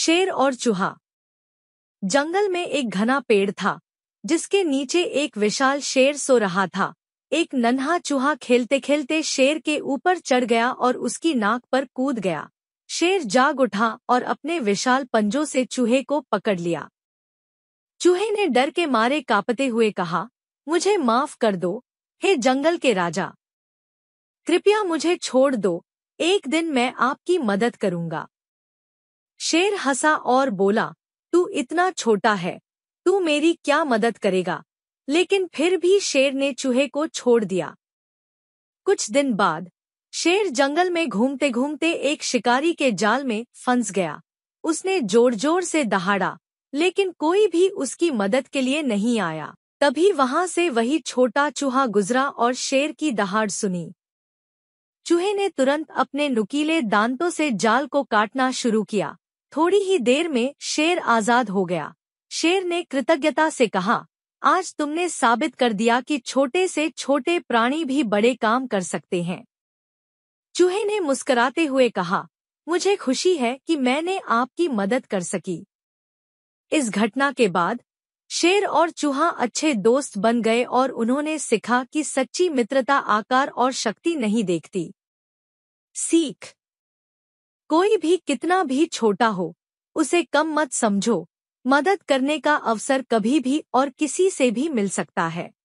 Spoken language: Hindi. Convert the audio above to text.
शेर और चूहा जंगल में एक घना पेड़ था जिसके नीचे एक विशाल शेर सो रहा था एक नन्हा चूहा खेलते खेलते शेर के ऊपर चढ़ गया और उसकी नाक पर कूद गया शेर जाग उठा और अपने विशाल पंजों से चूहे को पकड़ लिया चूहे ने डर के मारे कांपते हुए कहा मुझे माफ कर दो हे जंगल के राजा कृपया मुझे छोड़ दो एक दिन मैं आपकी मदद करूंगा शेर हंसा और बोला तू इतना छोटा है तू मेरी क्या मदद करेगा लेकिन फिर भी शेर ने चूहे को छोड़ दिया कुछ दिन बाद शेर जंगल में घूमते घूमते एक शिकारी के जाल में फंस गया उसने जोर जोर से दहाड़ा लेकिन कोई भी उसकी मदद के लिए नहीं आया तभी वहां से वही छोटा चूहा गुजरा और शेर की दहाड़ सुनी चूहे ने तुरंत अपने नुकीले दांतों से जाल को काटना शुरू किया थोड़ी ही देर में शेर आजाद हो गया शेर ने कृतज्ञता से कहा आज तुमने साबित कर दिया कि छोटे से छोटे प्राणी भी बड़े काम कर सकते हैं चूहे ने मुस्कुराते हुए कहा मुझे खुशी है कि मैंने आपकी मदद कर सकी इस घटना के बाद शेर और चूहा अच्छे दोस्त बन गए और उन्होंने सीखा कि सच्ची मित्रता आकार और शक्ति नहीं देखती सीख कोई भी कितना भी छोटा हो उसे कम मत समझो मदद करने का अवसर कभी भी और किसी से भी मिल सकता है